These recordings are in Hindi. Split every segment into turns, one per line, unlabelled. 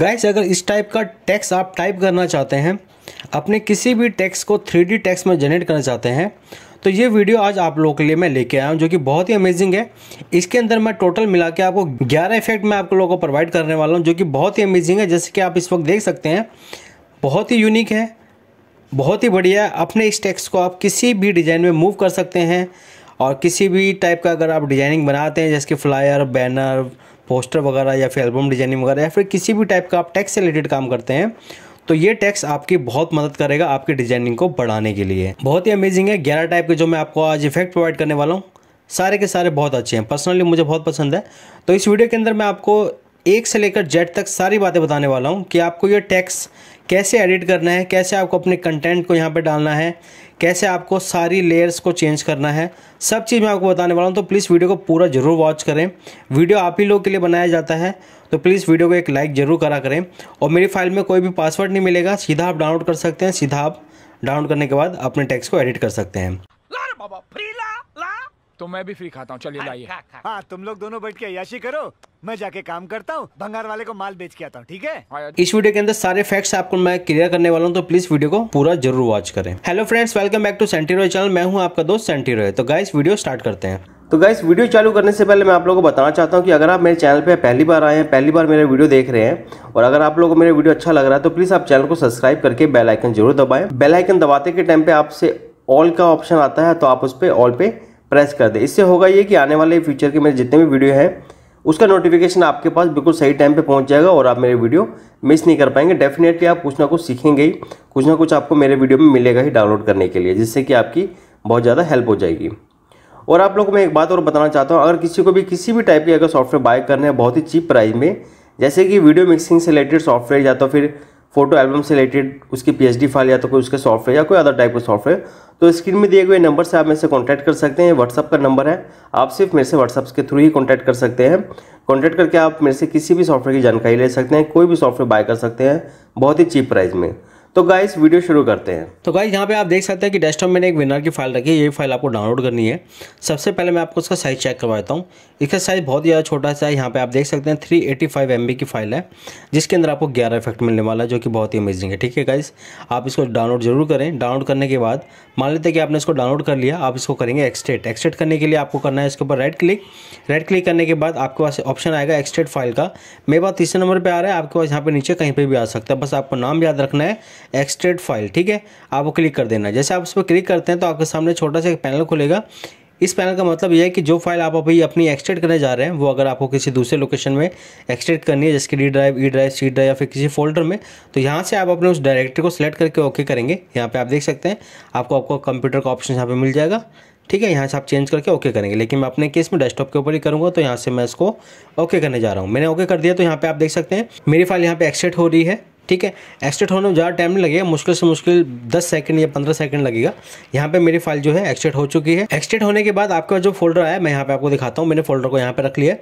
गाइस अगर इस टाइप का टैक्स आप टाइप करना चाहते हैं अपने किसी भी टैक्स को थ्री डी टैक्स में जनरेट करना चाहते हैं तो ये वीडियो आज आप लोगों के लिए मैं लेके आया हूँ जो कि बहुत ही अमेजिंग है इसके अंदर मैं टोटल मिला के आपको ग्यारह इफेक्ट मैं आप लोगों को प्रोवाइड करने वाला हूँ जो कि बहुत ही अमेजिंग है जैसे कि आप इस वक्त देख सकते हैं बहुत ही यूनिक है बहुत ही बढ़िया अपने इस टैक्स को आप किसी भी डिज़ाइन में मूव कर सकते हैं और किसी भी टाइप का अगर आप डिजाइनिंग बनाते हैं जैसे कि फ्लायर बैनर पोस्टर वगैरह या फिर एल्बम डिजाइनिंग वगैरह या फिर किसी भी टाइप का आप टैक्स रिलेटेड काम करते हैं तो ये टैक्स आपकी बहुत मदद करेगा आपकी डिजाइनिंग को बढ़ाने के लिए बहुत ही अमेजिंग है ग्यारह टाइप के जो मैं आपको आज इफेक्ट प्रोवाइड करने वाला हूँ सारे के सारे बहुत अच्छे हैं पर्सनली मुझे बहुत पसंद है तो इस वीडियो के अंदर मैं आपको एक से लेकर जेड तक सारी बातें बताने वाला हूँ कि आपको ये टैक्स कैसे एडिट करना है कैसे आपको अपने कंटेंट को यहाँ पर डालना है कैसे आपको सारी लेयर्स को चेंज करना है सब चीज़ मैं आपको बताने वाला हूँ तो प्लीज़ वीडियो को पूरा ज़रूर वॉच करें वीडियो आप ही लोग के लिए बनाया जाता है तो प्लीज़ वीडियो को एक लाइक ज़रूर करा करें और मेरी फाइल में कोई भी पासवर्ड नहीं मिलेगा सीधा आप डाउनलोड कर सकते हैं सीधा आप डाउनलोड करने के बाद अपने टेक्स्ट को एडिट कर सकते हैं तो मैं भी फ्री खाता हूँ चलिए लाइए हाँ तुम लोग दोनों बैठ के अयाशी करो मैं जाके काम करता हूँ भंगार वाले को माल बेच के आता हूँ ठीक है हाँ, इस वीडियो के अंदर सारे फैक्ट्स आपको मैं क्लियर करने वाला हूँ तो प्लीज वीडियो को पूरा जरूर वॉच करें hello friends welcome back to सेंटी रॉय चैनल मैं हूँ आपका दोस्त सेंटी रॉय तो गाइस वीडियो स्टार्ट करते हैं तो गाइस वीडियो चालू करने से पहले मैं आप लोगों को बताना चाहता हूँ कि अगर आप मेरे चैनल पर पहली बार आए हैं पहली बार मेरे वीडियो देख रहे हैं और अगर आप लोगों को मेरे वीडियो अच्छा लग रहा है तो प्लीज़ आप चैनल को सब्सक्राइब करके बेलाइकन जरूर दबाएं बेलाइकन दबाते के टाइम पे आपसे ऑल का ऑप्शन आता है तो आप उस पर ऑल पे प्रेस कर दें इससे होगा ये कि आने वाले फ्यूचर के मेरे जितने भी वीडियो हैं उसका नोटिफिकेशन आपके पास बिल्कुल सही टाइम पे पहुंच जाएगा और आप मेरे वीडियो मिस नहीं कर पाएंगे डेफिनेटली आप कुछ ना कुछ सीखेंगे ही कुछ ना कुछ आपको मेरे वीडियो में मिलेगा ही डाउनलोड करने के लिए जिससे कि आपकी बहुत ज़्यादा हेल्प हो जाएगी और आप लोग को मैं एक बात और बताना चाहता हूँ अगर किसी को भी किसी भी टाइप की अगर सॉफ्टवेयर बाय करने हैं बहुत ही चीप प्राइस में जैसे कि वीडियो मिक्सिंग से रिलेटेड सॉफ्टवेयर या तो फिर फोटो एल्बम से रिलेटेड उसकी पी फाइल या तो कोई उसके सॉफ्टवेयर या कोई अदर टाइप का सॉफ्टवेयर तो स्क्रीन में दिए गए नंबर से आप मेरे से कॉन्टैक्ट कर सकते हैं व्हाट्सअप का नंबर है आप सिर्फ मेरे से व्हाट्सअप के थ्रू ही कॉन्टैक्ट कर सकते हैं कॉन्टैक्ट करके आप मेरे से किसी भी सॉफ्टवेयर की जानकारी ले सकते हैं कोई भी सॉफ्टवेयर बाय कर सकते हैं बहुत ही चीप प्राइस में तो गाइस वीडियो शुरू करते हैं तो गाइस यहाँ पे आप देख सकते हैं कि डेस्कटॉप मैंने एक विनर की फाइल रखी है ये फाइल आपको डाउनलोड करनी है सबसे पहले मैं आपको उसका साइज चेक करवाता हूँ इसका साइज़ बहुत ज़्यादा छोटा सा है यहाँ पे आप देख सकते हैं three eighty five M B की फाइल है जिसके अंदर आपको ग्यारह इफेक्ट मिलने वाला है जो कि बहुत ही अमेजिंग है ठीक है गाइज आप इसको डाउनलोड जरूर करें डाउनलोड करने के बाद मान लेते हैं कि आपने इसको डाउनलोड कर लिया आप इसको करेंगे एक्सटेट एक्सटेट करने के लिए आपको करना है इसके ऊपर राइट क्लिक राइट क्लिक करने के बाद आपके पास ऑप्शन आएगा एक्सटेट फाइल का मेरे पास तीसरे नंबर पर आ रहा है आपके पास यहाँ पर नीचे कहीं पर भी आ सकता है बस आपको नाम याद रखना है एक्सटेट फाइल ठीक है आपको क्लिक कर देना है जैसे आप इस पर क्लिक करते हैं तो आपके सामने छोटा सा एक पैनल खुलेगा इस पैनल का मतलब यह है कि जो फाइल आप अभी अपनी एक्सटेट करने जा रहे हैं वो अगर आपको किसी दूसरे लोकेशन में एक्सटेट करनी है जैसे कि D drive E drive C drive या फिर किसी फोल्डर में तो यहाँ से आप अपने उस डायरेक्टरी को सिलेक्ट करके ओके करेंगे यहाँ पे आप देख सकते हैं आपको आपको कंप्यूटर का ऑप्शन यहाँ पर मिल जाएगा ठीक है यहाँ से आप चेंज करके ओके करेंगे लेकिन मैं अपने केस में डेस्कटॉप के ऊपर ही करूँगा तो यहाँ से मैं इसको ओके करने जा रहा हूँ मैंने ओके कर दिया तो यहाँ पर आप देख सकते हैं मेरी फाइल यहाँ पर एक्सटेट हो रही है ठीक है एक्सट्रेट होने में ज़्यादा टाइम नहीं लगेगा मुश्किल से मुश्किल 10 सेकंड या 15 सेकंड लगेगा यहाँ पे मेरी फाइल जो है एक्सट्रेट हो चुकी है एक्सट्रेट होने के बाद आपका जो फोल्डर आया मैं यहाँ पे आपको दिखाता हूँ मैंने फोल्डर को यहाँ पे रख लिया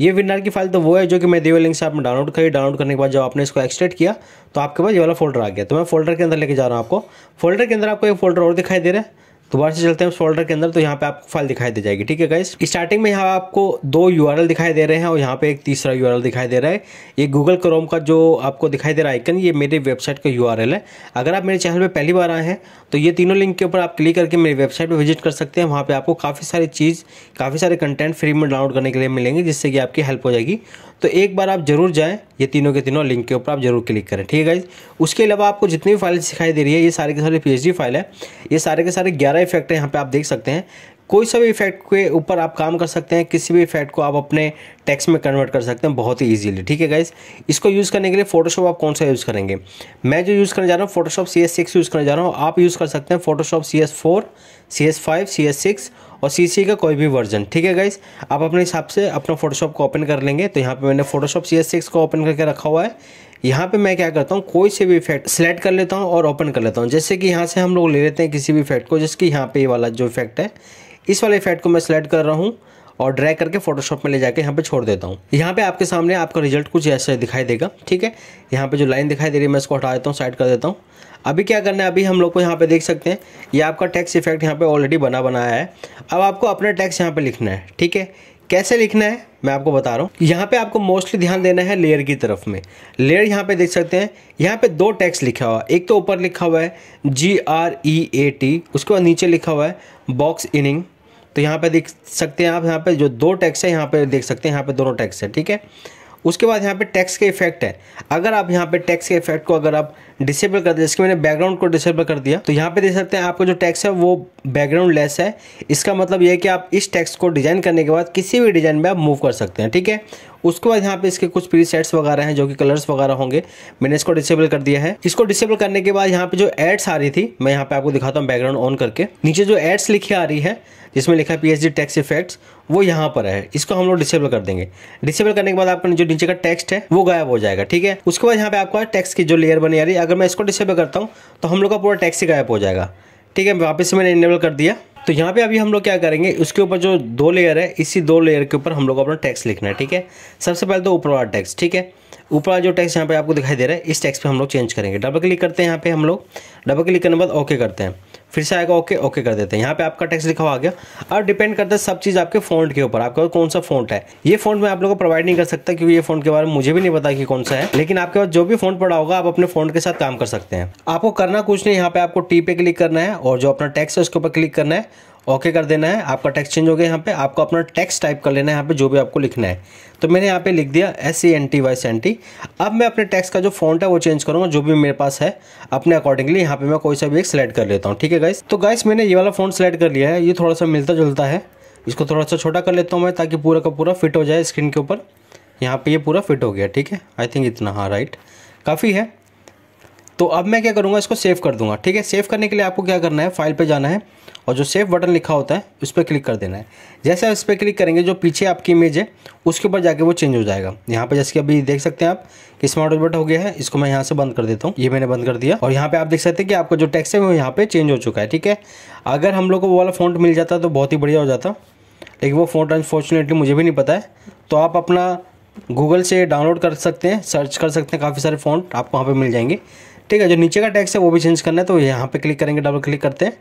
ये विनर की फाइल तो वो है जो कि मैं देवे लिंक से आपने डाउनलोड करी डाउनलोड करने के बाद जब आपने इसको एक्सट्रेट किया तो आपके पास ये वाला फोल्डर आ गया तो मैं फोल्डर के अंदर लेके जा रहा हूँ आपको फोल्डर के अंदर आपको एक फोल्डर और दिखाई दे रहा है दोबारा से चलते हैं उस फोल्डर के अंदर तो यहाँ पे आपको फाइल दिखाई दे जाएगी ठीक है गाइस स्टार्टिंग में यहाँ आपको दो यू दिखाई दे रहे हैं और यहाँ पे एक तीसरा यू दिखाई दे रहा है ये गूगल क्रोम का जो आपको दिखाई दे रहा है आइकन ये मेरी वेबसाइट का यू है अगर आप मेरे चैनल पर पहली बार आए हैं तो ये तीनों लिंक के ऊपर आप क्लिक करके मेरी वेबसाइट पर विजिट कर सकते हैं वहाँ पर आपको काफ़ी सारी चीज़ काफ़ी सारे कंटेंट फ्री में डाउनलोड करने के लिए मिलेंगे जिससे कि आपकी हेल्प हो जाएगी तो एक बार आप जरूर जाएँ ये तीनों के तीनों लिंक के ऊपर आप जरूर क्लिक करें ठीक है गाइज उसके अलावा आपको जितनी भी फाइल सिखाई दे रही है ये सारे के सारे पी फाइल है ये सारे के सारे ग्यारह इफेक्ट है यहाँ पर आप देख सकते हैं कोई सा भी इफेक्ट के ऊपर आप काम कर सकते हैं किसी भी इफेक्ट को आप अपने टेक्स्ट में कन्वर्ट कर सकते हैं बहुत ही ईजिली ठीक है गाइज इसको यूज़ करने के लिए फोटोशॉप आप कौन सा यूज़ करेंगे मैं जो यूज़ करने जा रहा हूँ Photoshop C S six use करने जा रहा हूँ आप यूज़ कर सकते हैं Photoshop C S four C S five C S six और सी सी का कोई भी वर्जन ठीक है गाइज आप अपने हिसाब से अपना फोटोशॉप को ओपन कर लेंगे तो यहाँ पे मैंने फोटोशॉप सी एस सिक्स को ओपन करके रखा हुआ है यहाँ पे मैं क्या करता हूँ कोई से भी इफेक्ट सेलेक्ट कर लेता हूँ और ओपन कर लेता हूँ जैसे कि यहाँ से हम लोग ले लेते हैं किसी भी इफेक्ट को कि यहाँ पे ये वाला जो इफेक्ट है इस वाले इफेक्ट को मैं सिलेक्ट कर रहा हूँ और ड्रैग करके फोटोशॉप में ले जाके यहाँ पे छोड़ देता हूँ यहाँ पे आपके सामने आपका रिजल्ट कुछ ऐसा दिखाई देगा ठीक है यहाँ पे जो लाइन दिखाई दे रही है मैं इसको हटा देता हूँ साइड कर देता हूँ अभी क्या करना है अभी हम लोग को यहाँ पे देख सकते हैं ये आपका टैक्स इफेक्ट यहाँ पे ऑलरेडी बना बनाया है अब आपको अपना टैक्स यहाँ पे लिखना है ठीक है कैसे लिखना है मैं आपको बता रहा हूँ यहाँ पे आपको मोस्टली ध्यान देना है लेयर की तरफ में लेयर यहाँ पे देख सकते हैं यहाँ पे दो टैक्स लिखा हुआ है एक तो ऊपर लिखा हुआ है जी आर ई ए टी उसके बाद नीचे लिखा हुआ है बॉक्स इनिंग तो यहाँ पे देख सकते हैं आप यहाँ पे जो दो टैक्स है यहाँ पे देख सकते हैं यहाँ पे दोनों टैक्स है ठीक है उसके बाद यहाँ पे टैक्स के इफेक्ट है अगर आप यहाँ पे टैक्स के इफेक्ट को अगर आप डिसेबल कर दें जैसे मैंने बैकग्राउंड को डिसेबल कर दिया तो यहाँ पे देख सकते हैं आपका जो टैक्स है वो बैकग्राउंड लेस है इसका मतलब यह है कि आप इस टैक्स को डिज़ाइन करने के बाद किसी भी डिज़ाइन में आप मूव कर सकते हैं ठीक है उसके बाद यहाँ पे इसके कुछ प्री सेट्स वगैरह हैं जो कि कलर्स वगैरह होंगे मैंने इसको डिसेबल कर दिया है इसको डिसेबल करने के बाद यहाँ पे जो एड्स आ रही थी मैं यहाँ पे आपको दिखाता हूँ बैकग्राउंड ऑन करके नीचे जो एड्स लिखी आ रही है जिसमें लिखा है पी टैक्स इफेक्ट्स वो यहाँ पर है इसको हम लोग डिसेबल कर देंगे डिसेबल करने के बाद आपका जो नीचे का टेक्स्ट है वो गायब हो जाएगा ठीक है उसके बाद यहाँ पे आपका टेक्स्ट की जो लेयर बनी आ रही है अगर मैं इसको डिसेबल करता हूँ तो हम लोग का पूरा टेक्स्ट ही गायब हो जाएगा ठीक है वापस से मैंने इनेबल कर दिया तो यहाँ पे अभी हम लोग क्या करेंगे उसके ऊपर जो दो लेयर है इसी दो लेयर के ऊपर हम लोग अपना टैक्स लिखना है ठीक है सबसे पहले तो ऊपर वाला टैक्स ठीक है ऊपर वाला जो टैक्स यहाँ पे आपको दिखाई दे रहा है इस टैक्स पे हम लोग चेंज करेंगे डबल क्लिक करते हैं यहाँ पे हम लोग डबल क्लिक करने के बाद ओके करते हैं फिर से आएगा ओके ओके कर देते हैं यहाँ पे आपका टेक्स्ट लिखा हुआ आ गया अब डिपेंड करता है सब चीज़ आपके फोन के ऊपर आपका कौन सा फोन है ये फोन मैं आप लोगों को प्रोवाइड नहीं कर सकता क्योंकि ये फोन के बारे में मुझे भी नहीं पता कि कौन सा है लेकिन आपके पास जो भी फोन पड़ा होगा आप अपने फोन के साथ काम कर सकते हैं आपको करना कुछ नहीं यहाँ पे आपको टी पे क्लिक करना है और जो अपना टैक्स है उसके ऊपर क्लिक करना है ओके कर देना है आपका टेक्स्ट चेंज हो गया यहाँ पे आपको अपना टेक्स्ट टाइप कर लेना है यहाँ पे जो भी आपको लिखना है तो मैंने यहाँ पे लिख दिया S C N T Y N T अब मैं अपने टेक्स्ट का जो फॉन्ट है वो चेंज करूँगा जो भी मेरे पास है अपने अकॉर्डिंगली यहाँ पे मैं कोई सा भी एक सिलेक्ट कर लेता हूँ ठीक है गाइस तो गाइस मैंने ये वाला फोन सेलेक्ट कर लिया है ये थोड़ा सा मिलता जुलता है इसको थोड़ा सा छोटा कर लेता हूँ मैं ताकि पूरा का पूरा फिट हो जाए स्क्रीन के ऊपर यहाँ पर ये पूरा फिट हो गया ठीक है आई थिंक इतना हाँ राइट काफ़ी है तो अब मैं क्या करूँगा इसको सेव कर दूंगा ठीक है सेव करने के लिए आपको क्या करना है फाइल पर जाना है और जो सेव बटन लिखा होता है उस पर क्लिक कर देना है जैसे आप इस पर क्लिक करेंगे जो पीछे आपकी इमेज है उसके ऊपर जाके वो चेंज हो जाएगा यहाँ पे जैसे कि अभी देख सकते हैं आप कि स्मार्ट बटन हो गया है इसको मैं यहाँ से बंद कर देता हूँ ये मैंने बंद कर दिया और यहाँ पे आप देख सकते हैं कि आपका जो टेक्स्ट है वो यहाँ पर चेंज हो चुका है ठीक है अगर हम लोग को वो वाला फोट मिल जाता तो बहुत ही बढ़िया हो जाता लेकिन वो फोट अनफॉर्चुनेटली मुझे भी नहीं पता है तो आप अपना गूगल से डाउनलोड कर सकते हैं सर्च कर सकते हैं काफ़ी सारे फ़ोन आपको वहाँ पर मिल जाएंगे ठीक है जो नीचे का टैक्स है वो भी चेंज करना है तो यहाँ पे क्लिक करेंगे डबल क्लिक करते हैं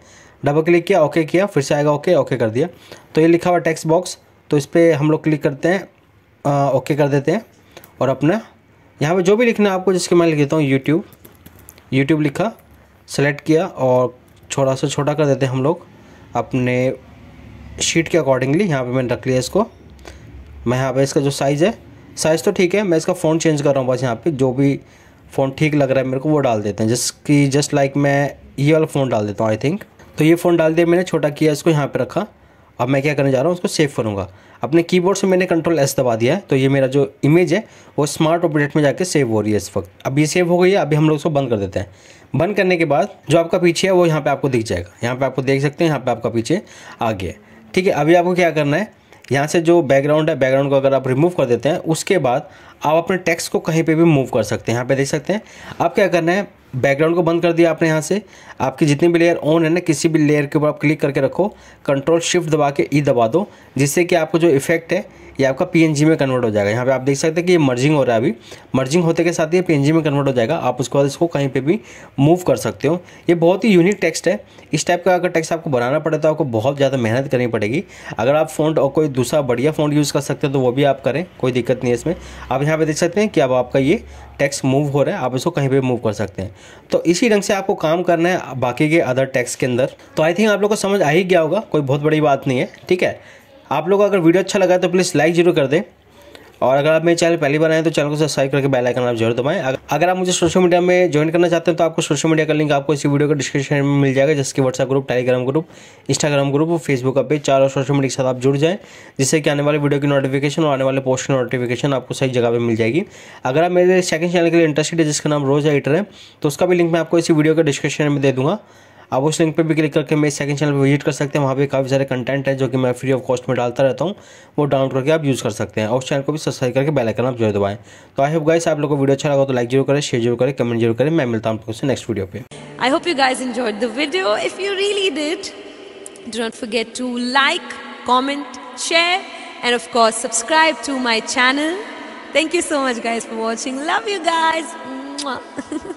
डबल क्लिक किया ओके किया फिर से आएगा ओके ओके कर दिया तो ये लिखा हुआ टैक्स बॉक्स तो इस पर हम लोग क्लिक करते हैं आ, ओके कर देते हैं और अपना यहाँ पे जो भी लिखना है आपको जिसके मैं लिख देता हूँ यूट्यूब यूट्यूब लिखा सेलेक्ट किया और छोटा सा छोटा कर देते हैं हम लोग अपने शीट के अकॉर्डिंगली यहाँ पर मैंने रख लिया इसको मैं यहाँ पर इसका जो साइज़ है साइज़ तो ठीक है मैं इसका फोन चेंज कर रहा हूँ बस यहाँ पे जो भी फ़ोन ठीक लग रहा है मेरे को वो डाल देते हैं जिसकी जस्ट लाइक मैं ये वाला फ़ोन डाल देता हूँ आई थिंक तो ये फ़ोन डाल दिया मैंने छोटा किया इसको यहाँ पर रखा अब मैं क्या करने जा रहा हूँ उसको सेव करूँगा अपने कीबोर्ड से मैंने कंट्रोल एस दबा दिया है तो ये मेरा जो इमेज है वो स्मार्ट ऑपरेट में जाके सेव हो रही है इस वक्त अब ये सेव हो गई है अभी हम लोग उसको बंद कर देते हैं बंद करने के बाद जो आपका पीछे है वो यहाँ पे आपको दिख जाएगा यहाँ पे आपको देख सकते हैं यहाँ पे आपका पीछे आ गया ठीक है अभी आपको क्या करना है यहाँ से जो बैकग्राउंड है बैकग्राउंड को अगर आप रिमूव कर देते हैं उसके बाद आप अपने टेक्स्ट को कहीं पे भी मूव कर सकते हैं यहाँ पे देख सकते हैं आप क्या करना है बैकग्राउंड को बंद कर दिया आपने यहाँ से आपकी जितनी भी लेयर ऑन है ना किसी भी लेयर के ऊपर आप क्लिक करके रखो कंट्रोल शिफ्ट दबा के ई e दबा दो जिससे कि आपको जो इफेक्ट है ये आपका पीएनजी में कन्वर्ट हो जाएगा यहाँ पे आप देख सकते हैं कि ये मर्जिंग हो रहा है अभी मर्जिंग होते के साथ ये पीएनजी में कन्वर्ट हो जाएगा आप उसके बाद इसको कहीं पे भी मूव कर सकते हो ये बहुत ही यूनिक टेक्स्ट है इस टाइप का अगर टेक्स्ट आपको बनाना पड़े तो आपको बहुत ज़्यादा मेहनत करनी पड़ेगी अगर आप फोन और कोई दूसरा बढ़िया फोन यूज़ कर सकते हो तो वो भी आप करें कोई दिक्कत नहीं है इसमें आप यहाँ पे देख सकते हैं कि अब आपका ये टैक्स मूव हो रहा है आप इसको कहीं पे मूव कर सकते हैं तो इसी ढंग से आपको काम करना है बाकी के अदर टैक्स के अंदर तो आई थिंक आप लोग को समझ आ ही गया होगा कोई बहुत बड़ी बात नहीं है ठीक है आप लोग को अगर वीडियो अच्छा लगा तो प्लीज़ लाइक जरूर कर दें और अगर आप मेरे चैनल पहली बार आए तो चैनल को सब्सक्राइब करके बेल आइकन आप जरूर दबाएं अगर आप मुझे सोशल मीडिया में ज्वाइन करना चाहते हैं तो आपको सोशल मीडिया का लिंक आपको इसी वीडियो के डिस्क्रिप्शन में मिल जाएगा जैसे कि WhatsApp group Telegram group Instagram group और फेसबुक का पेज चारों सोशल मीडिया के साथ आप जुड़ जाएँ जिससे कि आने वाले वीडियो की नोटिफिकेशन और आने वाले पोस्ट की नोटिफिकेशन आपको सही जगह पर मिल जाएगी अगर आप मेरे सेकंड चैनल के लिए इंटरेस्टेड है जिसका नाम रोज एडिटर है तो उसका भी लिंक मैं आपको इसी वीडियो के डिस्क्रिप्शन में दे दूँगा आप उस लिंक पे भी क्लिक करके मेरे सेकंड चैनल पे विजिट कर सकते हैं वहाँ पे काफ़ी सारे कंटेंट है जो कि मैं फ्री ऑफ कॉस्ट में डालता रहता हूँ वो डाउनलोड करके आप यूज़ कर सकते हैं और उस चैनल को भी सब्सक्राइब करके बेल आइकन आप जरूर दबाएं तो आई होप गाइस आप लोगों को वीडियो अच्छा लगा तो लाइक जरूर करें शेयर जरूर करें कमेंट जरूर करें मैं मिलता हूँ आप नेक्स्ट वीडियो पे I hope you guys enjoy the video if you really did do not forget to like comment share and of course subscribe to my channel Thank you so much, guys, for watching. Love you guys.